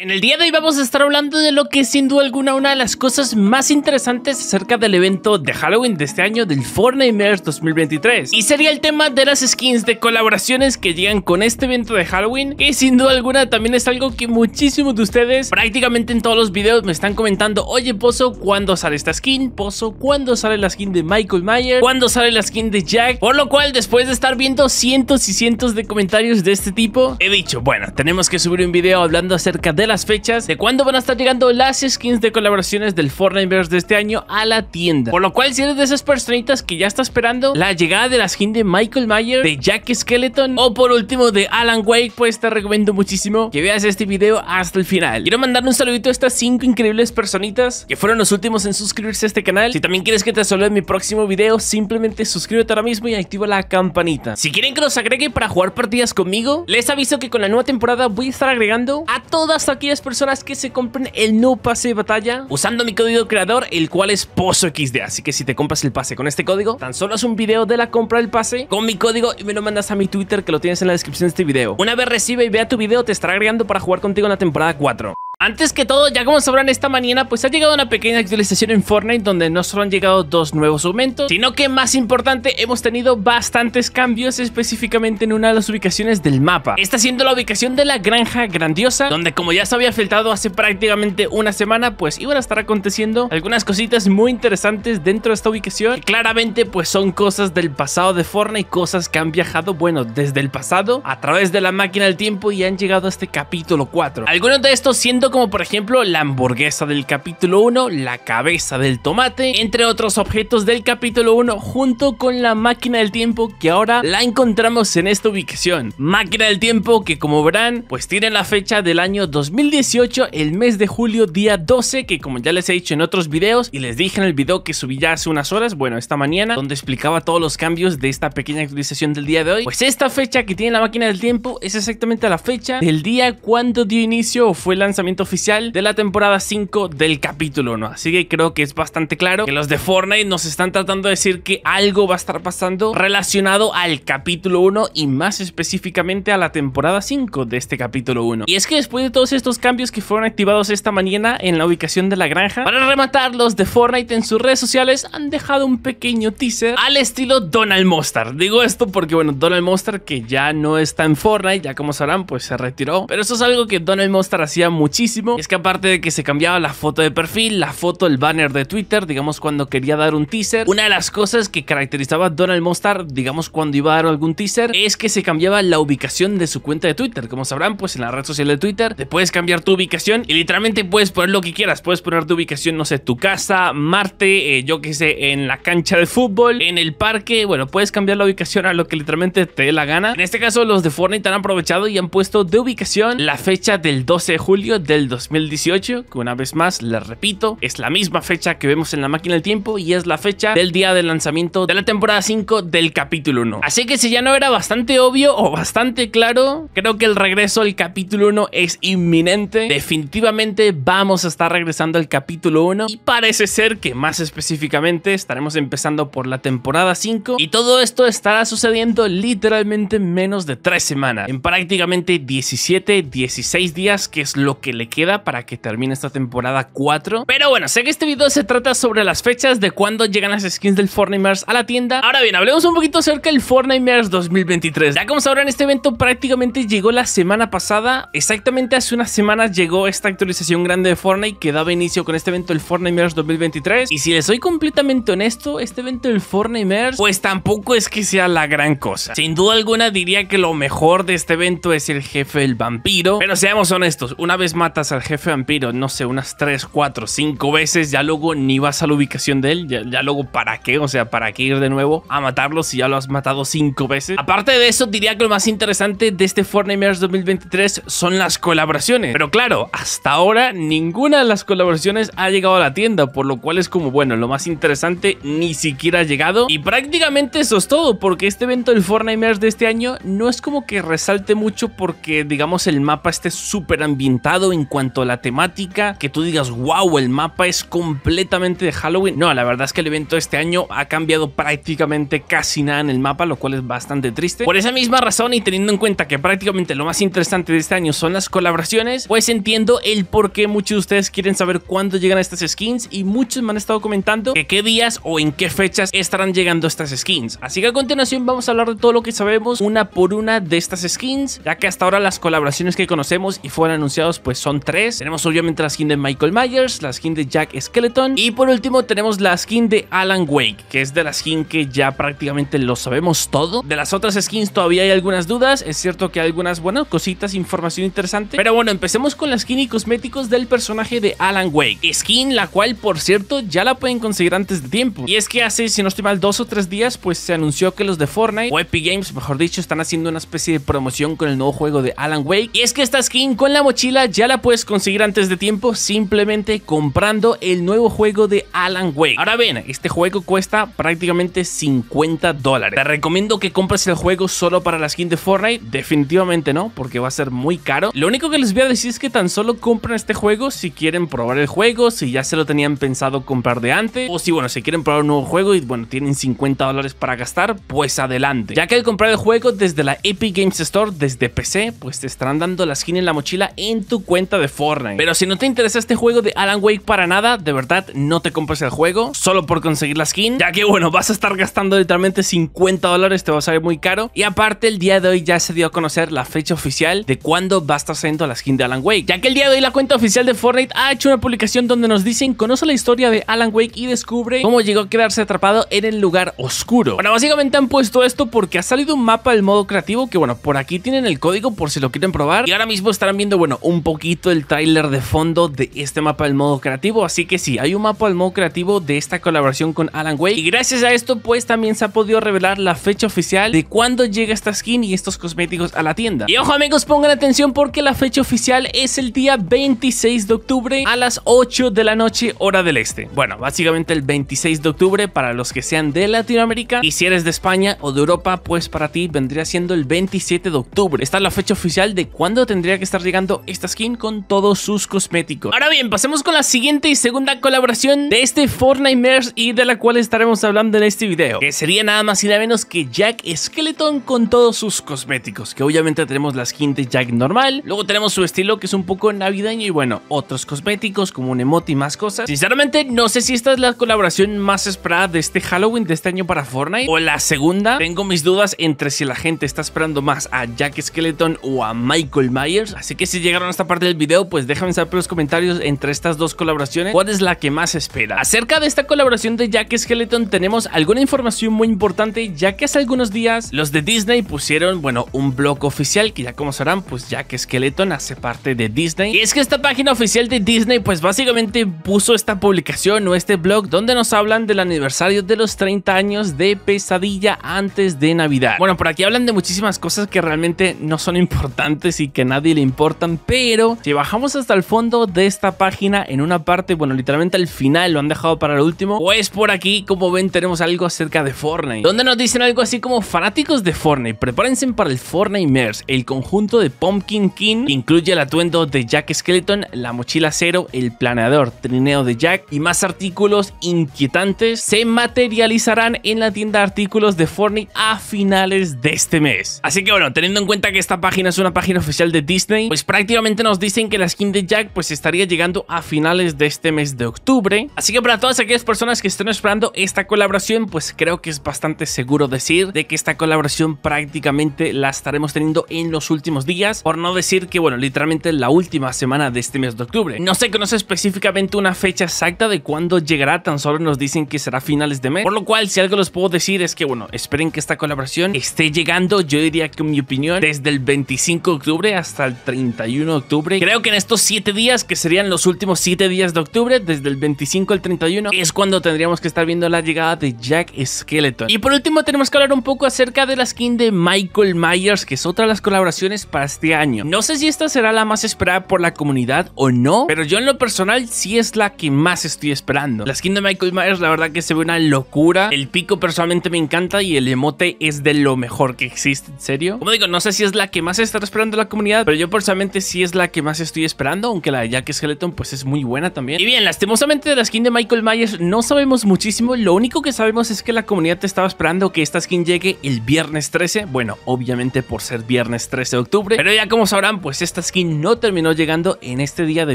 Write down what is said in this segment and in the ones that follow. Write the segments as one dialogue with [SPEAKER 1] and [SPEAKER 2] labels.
[SPEAKER 1] En el día de hoy vamos a estar hablando de lo que sin duda alguna una de las cosas más interesantes acerca del evento de Halloween de este año del Fortnite 2023 y sería el tema de las skins de colaboraciones que llegan con este evento de Halloween que sin duda alguna también es algo que muchísimos de ustedes prácticamente en todos los videos me están comentando oye Pozo ¿cuándo sale esta skin? Pozo ¿cuándo sale la skin de Michael Myers? ¿cuándo sale la skin de Jack? Por lo cual después de estar viendo cientos y cientos de comentarios de este tipo he dicho bueno tenemos que subir un video hablando acerca de las fechas de cuándo van a estar llegando las skins de colaboraciones del Fortnite Fortniteverse de este año a la tienda. Por lo cual, si eres de esas personitas que ya está esperando la llegada de la skin de Michael Myers, de Jack Skeleton o por último de Alan Wake, pues te recomiendo muchísimo que veas este video hasta el final. Quiero mandarle un saludito a estas cinco increíbles personitas que fueron los últimos en suscribirse a este canal. Si también quieres que te salude en mi próximo video, simplemente suscríbete ahora mismo y activa la campanita. Si quieren que los agregue para jugar partidas conmigo, les aviso que con la nueva temporada voy a estar agregando a todas las aquellas personas que se compren el no pase de batalla usando mi código creador, el cual es POSOXD. Así que si te compras el pase con este código, tan solo es un video de la compra del pase con mi código y me lo mandas a mi Twitter que lo tienes en la descripción de este video. Una vez recibe y vea tu video, te estará agregando para jugar contigo en la temporada 4. Antes que todo, ya como sabrán esta mañana, pues ha llegado una pequeña actualización en Fortnite donde no solo han llegado dos nuevos aumentos, sino que más importante, hemos tenido bastantes cambios específicamente en una de las ubicaciones del mapa. Esta siendo la ubicación de la granja grandiosa, donde como ya se había filtrado hace prácticamente una semana, pues iban a estar aconteciendo algunas cositas muy interesantes dentro de esta ubicación, claramente pues son cosas del pasado de Fortnite, cosas que han viajado, bueno, desde el pasado, a través de la máquina del tiempo y han llegado a este capítulo 4. Algunos de estos siendo como por ejemplo la hamburguesa del capítulo 1, la cabeza del tomate, entre otros objetos del capítulo 1 junto con la máquina del tiempo que ahora la encontramos en esta ubicación. Máquina del tiempo que como verán pues tiene la fecha del año 2018, el mes de julio día 12 que como ya les he dicho en otros videos y les dije en el video que subí ya hace unas horas, bueno esta mañana, donde explicaba todos los cambios de esta pequeña actualización del día de hoy, pues esta fecha que tiene la máquina del tiempo es exactamente la fecha del día cuando dio inicio o fue el lanzamiento oficial de la temporada 5 del capítulo 1. Así que creo que es bastante claro que los de Fortnite nos están tratando de decir que algo va a estar pasando relacionado al capítulo 1 y más específicamente a la temporada 5 de este capítulo 1. Y es que después de todos estos cambios que fueron activados esta mañana en la ubicación de la granja, para rematar los de Fortnite en sus redes sociales han dejado un pequeño teaser al estilo Donald Monster, Digo esto porque bueno, Donald Monster que ya no está en Fortnite, ya como sabrán pues se retiró, pero eso es algo que Donald Monster hacía muchísimo es que aparte de que se cambiaba la foto de perfil, la foto, el banner de Twitter, digamos cuando quería dar un teaser, una de las cosas que caracterizaba a Donald Mostar, digamos cuando iba a dar algún teaser, es que se cambiaba la ubicación de su cuenta de Twitter. Como sabrán, pues en la red social de Twitter te puedes cambiar tu ubicación y literalmente puedes poner lo que quieras. Puedes poner tu ubicación, no sé, tu casa, Marte, eh, yo qué sé, en la cancha de fútbol, en el parque. Bueno, puedes cambiar la ubicación a lo que literalmente te dé la gana. En este caso, los de Fortnite han aprovechado y han puesto de ubicación la fecha del 12 de julio del 2018, que una vez más, les repito, es la misma fecha que vemos en la máquina del tiempo y es la fecha del día de lanzamiento de la temporada 5 del capítulo 1. Así que si ya no era bastante obvio o bastante claro, creo que el regreso al capítulo 1 es inminente. Definitivamente vamos a estar regresando al capítulo 1 y parece ser que más específicamente estaremos empezando por la temporada 5 y todo esto estará sucediendo literalmente en menos de 3 semanas, en prácticamente 17, 16 días, que es lo que le queda para que termine esta temporada 4. Pero bueno, sé que este video se trata sobre las fechas de cuando llegan las skins del Fortnite a la tienda. Ahora bien, hablemos un poquito acerca del Fortnite 2023. Ya como sabrán, este evento prácticamente llegó la semana pasada. Exactamente hace unas semanas llegó esta actualización grande de Fortnite que daba inicio con este evento el Fortnite 2023. Y si les soy completamente honesto, este evento del Fortnite pues tampoco es que sea la gran cosa. Sin duda alguna diría que lo mejor de este evento es el jefe el vampiro. Pero seamos honestos, una vez más al jefe vampiro, no sé, unas 3, 4, 5 veces, ya luego ni vas a la ubicación de él, ya, luego para qué, o sea, para qué ir de nuevo a matarlo si ya lo has matado 5 veces. Aparte de eso, diría que lo más interesante de este Fortnite 2023 son las colaboraciones. Pero claro, hasta ahora ninguna de las colaboraciones ha llegado a la tienda, por lo cual es como, bueno, lo más interesante ni siquiera ha llegado. Y prácticamente eso es todo, porque este evento del Fortnite de este año no es como que resalte mucho porque, digamos, el mapa esté súper ambientado en cuanto a la temática, que tú digas, wow, el mapa es completamente de Halloween. No, la verdad es que el evento este año ha cambiado prácticamente casi nada en el mapa, lo cual es bastante triste. Por esa misma razón y teniendo en cuenta que prácticamente lo más interesante de este año son las colaboraciones, pues entiendo el por qué muchos de ustedes quieren saber cuándo llegan estas skins y muchos me han estado comentando que qué días o en qué fechas estarán llegando estas skins. Así que a continuación vamos a hablar de todo lo que sabemos una por una de estas skins, ya que hasta ahora las colaboraciones que conocemos y fueron anunciados pues son tres. Tenemos obviamente la skin de Michael Myers, la skin de Jack Skeleton y por último tenemos la skin de Alan Wake, que es de la skin que ya prácticamente lo sabemos todo. De las otras skins todavía hay algunas dudas, es cierto que hay algunas, bueno, cositas, información interesante. Pero bueno, empecemos con la skin y cosméticos del personaje de Alan Wake. Skin la cual, por cierto, ya la pueden conseguir antes de tiempo. Y es que hace, si no estoy mal, dos o tres días, pues se anunció que los de Fortnite, o Epic Games, mejor dicho, están haciendo una especie de promoción con el nuevo juego de Alan Wake. Y es que esta skin con la mochila ya la puedes conseguir antes de tiempo simplemente comprando el nuevo juego de Alan Wake. Ahora ven, este juego cuesta prácticamente 50 dólares. Te recomiendo que compres el juego solo para la skin de Fortnite. Definitivamente no, porque va a ser muy caro. Lo único que les voy a decir es que tan solo compren este juego si quieren probar el juego, si ya se lo tenían pensado comprar de antes, o si bueno, si quieren probar un nuevo juego y bueno, tienen 50 dólares para gastar, pues adelante. Ya que al comprar el juego desde la Epic Games Store, desde PC, pues te estarán dando la skin en la mochila en tu cuenta de Fortnite. Pero si no te interesa este juego de Alan Wake para nada, de verdad no te compres el juego solo por conseguir la skin, ya que bueno, vas a estar gastando literalmente 50 dólares, te va a salir muy caro. Y aparte, el día de hoy ya se dio a conocer la fecha oficial de cuándo va a estar saliendo la skin de Alan Wake, ya que el día de hoy la cuenta oficial de Fortnite ha hecho una publicación donde nos dicen conoce la historia de Alan Wake y descubre cómo llegó a quedarse atrapado en el lugar oscuro. Bueno, básicamente han puesto esto porque ha salido un mapa del modo creativo que bueno, por aquí tienen el código por si lo quieren probar y ahora mismo estarán viendo bueno, un poquito el tráiler de fondo de este mapa del modo creativo, así que sí, hay un mapa del modo creativo de esta colaboración con Alan Wake y gracias a esto pues también se ha podido revelar la fecha oficial de cuando llega esta skin y estos cosméticos a la tienda. Y ojo amigos, pongan atención porque la fecha oficial es el día 26 de octubre a las 8 de la noche hora del este. Bueno, básicamente el 26 de octubre para los que sean de Latinoamérica y si eres de España o de Europa, pues para ti vendría siendo el 27 de octubre. Esta es la fecha oficial de cuando tendría que estar llegando esta skin todos sus cosméticos. Ahora bien, pasemos con la siguiente y segunda colaboración de este Fortnite Mers y de la cual estaremos hablando en este video, que sería nada más y nada menos que Jack Skeleton con todos sus cosméticos, que obviamente tenemos la skin de Jack normal, luego tenemos su estilo que es un poco navideño y bueno, otros cosméticos como un emote y más cosas. Sinceramente, no sé si esta es la colaboración más esperada de este Halloween de este año para Fortnite o la segunda. Tengo mis dudas entre si la gente está esperando más a Jack Skeleton o a Michael Myers, así que si llegaron a esta parte el video, pues déjame saber por los comentarios entre estas dos colaboraciones cuál es la que más espera. Acerca de esta colaboración de Jack Skeleton tenemos alguna información muy importante ya que hace algunos días los de Disney pusieron, bueno, un blog oficial que ya como sabrán, pues Jack Skeleton hace parte de Disney. Y es que esta página oficial de Disney pues básicamente puso esta publicación o este blog donde nos hablan del aniversario de los 30 años de Pesadilla antes de Navidad. Bueno, por aquí hablan de muchísimas cosas que realmente no son importantes y que a nadie le importan, pero si bajamos hasta el fondo de esta página, en una parte, bueno, literalmente al final lo han dejado para el último, pues por aquí, como ven, tenemos algo acerca de Fortnite, donde nos dicen algo así como fanáticos de Fortnite, prepárense para el Fortnite Mers, el conjunto de Pumpkin King, que incluye el atuendo de Jack Skeleton, la mochila cero, el planeador, trineo de Jack y más artículos inquietantes, se materializarán en la tienda de artículos de Fortnite a finales de este mes. Así que bueno, teniendo en cuenta que esta página es una página oficial de Disney, pues prácticamente nos dice dicen que la skin de Jack pues estaría llegando a finales de este mes de octubre. Así que para todas aquellas personas que estén esperando esta colaboración, pues creo que es bastante seguro decir de que esta colaboración prácticamente la estaremos teniendo en los últimos días, por no decir que bueno, literalmente la última semana de este mes de octubre. No se conoce específicamente una fecha exacta de cuándo llegará, tan solo nos dicen que será finales de mes, por lo cual si algo les puedo decir es que bueno, esperen que esta colaboración esté llegando, yo diría que en mi opinión, desde el 25 de octubre hasta el 31 de octubre Creo que en estos 7 días, que serían los últimos 7 días de octubre, desde el 25 al 31, es cuando tendríamos que estar viendo la llegada de Jack Skeleton. Y por último, tenemos que hablar un poco acerca de la skin de Michael Myers, que es otra de las colaboraciones para este año. No sé si esta será la más esperada por la comunidad o no, pero yo en lo personal sí es la que más estoy esperando. La skin de Michael Myers, la verdad que se ve una locura. El pico personalmente me encanta y el emote es de lo mejor que existe, en serio. Como digo, no sé si es la que más está esperando la comunidad, pero yo personalmente sí es la que más estoy esperando, aunque la de Jack Skeleton pues es muy buena también. Y bien, lastimosamente de la skin de Michael Myers no sabemos muchísimo, lo único que sabemos es que la comunidad estaba esperando que esta skin llegue el viernes 13, bueno, obviamente por ser viernes 13 de octubre, pero ya como sabrán, pues esta skin no terminó llegando en este día de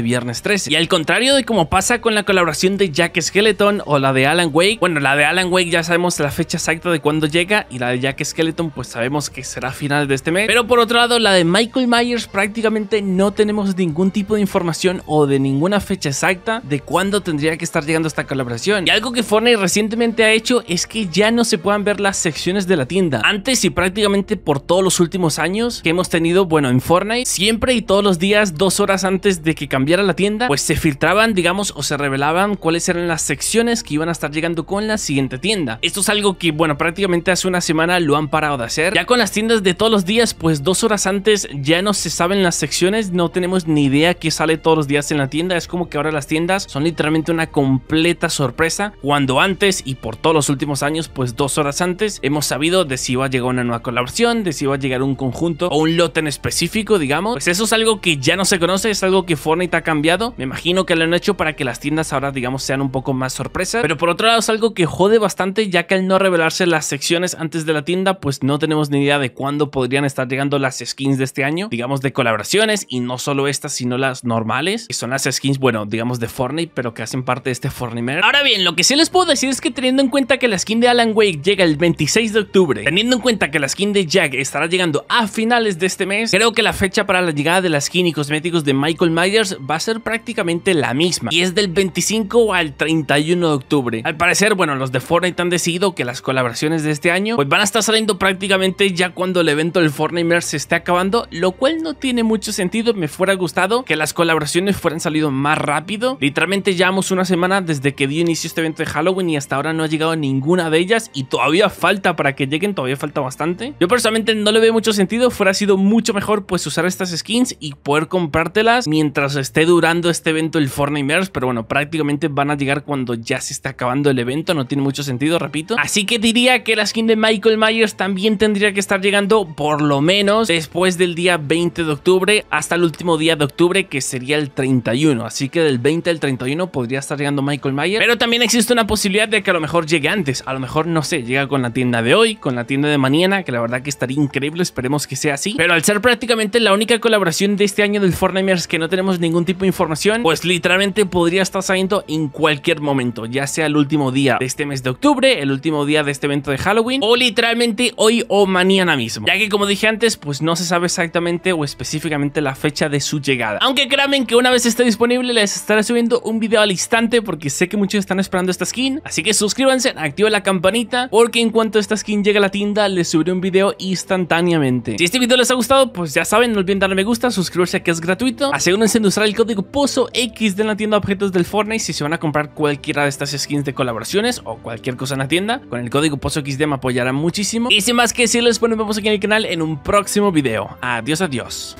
[SPEAKER 1] viernes 13. Y al contrario de como pasa con la colaboración de Jack Skeleton o la de Alan Wake, bueno, la de Alan Wake ya sabemos la fecha exacta de cuándo llega y la de Jack Skeleton pues sabemos que será final de este mes, pero por otro lado, la de Michael Myers prácticamente no tenemos ningún tipo de información o de ninguna fecha exacta de cuándo tendría que estar llegando esta colaboración. Y algo que Fortnite recientemente ha hecho es que ya no se puedan ver las secciones de la tienda. Antes y prácticamente por todos los últimos años que hemos tenido, bueno, en Fortnite, siempre y todos los días, dos horas antes de que cambiara la tienda, pues se filtraban, digamos, o se revelaban cuáles eran las secciones que iban a estar llegando con la siguiente tienda. Esto es algo que, bueno, prácticamente hace una semana lo han parado de hacer. Ya con las tiendas de todos los días, pues dos horas antes ya no se saben las secciones, no tenemos ni idea que sale todos los días en la tienda. Es como que ahora las tiendas son literalmente una completa sorpresa. Cuando antes y por todos los últimos años, pues dos horas antes, hemos sabido de si va a llegar una nueva colaboración, de si va a llegar un conjunto o un lote en específico, digamos. Pues eso es algo que ya no se conoce, es algo que Fortnite ha cambiado. Me imagino que lo han hecho para que las tiendas ahora, digamos, sean un poco más Sorpresa Pero por otro lado, es algo que jode bastante, ya que al no revelarse las secciones antes de la tienda, pues no tenemos ni idea de cuándo podrían estar llegando las skins de este año, digamos, de colaboraciones y no solo estas, sino las normales, que son las skins, bueno, digamos de Fortnite, pero que hacen parte de este Fortnite. Ahora bien, lo que sí les puedo decir es que teniendo en cuenta que la skin de Alan Wake llega el 26 de octubre, teniendo en cuenta que la skin de Jack estará llegando a finales de este mes, creo que la fecha para la llegada de las skin y cosméticos de Michael Myers va a ser prácticamente la misma, y es del 25 al 31 de octubre. Al parecer, bueno, los de Fortnite han decidido que las colaboraciones de este año pues van a estar saliendo prácticamente ya cuando el evento del Fortnite se esté acabando, lo cual no tiene mucho sentido, me fuera gustado que las colaboraciones fueran salido más rápido. Literalmente llevamos una semana desde que dio inicio este evento de Halloween y hasta ahora no ha llegado ninguna de ellas y todavía falta para que lleguen, todavía falta bastante. Yo personalmente no le veo mucho sentido, fuera sido mucho mejor pues usar estas skins y poder comprártelas mientras esté durando este evento el Fortnite Mers, pero bueno, prácticamente van a llegar cuando ya se está acabando el evento, no tiene mucho sentido, repito. Así que diría que la skin de Michael Myers también tendría que estar llegando por lo menos después del día 20 de octubre hasta el último día de octubre, que sería el 31. Así que del 20 al 31 podría estar llegando Michael Myers. Pero también existe una posibilidad de que a lo mejor llegue antes. A lo mejor, no sé, llega con la tienda de hoy, con la tienda de mañana, que la verdad que estaría increíble. Esperemos que sea así. Pero al ser prácticamente la única colaboración de este año del Fortnite que no tenemos ningún tipo de información, pues literalmente podría estar saliendo en cualquier momento, ya sea el último día de este mes de octubre, el último día de este evento de Halloween, o literalmente hoy o mañana mismo. Ya que como dije antes, pues no se sabe exactamente o específicamente la fecha de su llegada. Aunque créanme que una vez esté disponible les estaré subiendo un video al instante porque sé que muchos están esperando esta skin, así que suscríbanse, activen la campanita porque en cuanto esta skin llegue a la tienda les subiré un video instantáneamente. Si este video les ha gustado, pues ya saben, no olviden darle me gusta, suscribirse que es gratuito, asegúrense de usar el código POZO X de la tienda de objetos del Fortnite si se van a comprar cualquiera de estas skins de colaboraciones o cualquier cosa en la tienda, con el código POZO me apoyarán muchísimo. Y sin más que decirles, los nos vemos aquí en el canal en un próximo video. Adiós, adiós.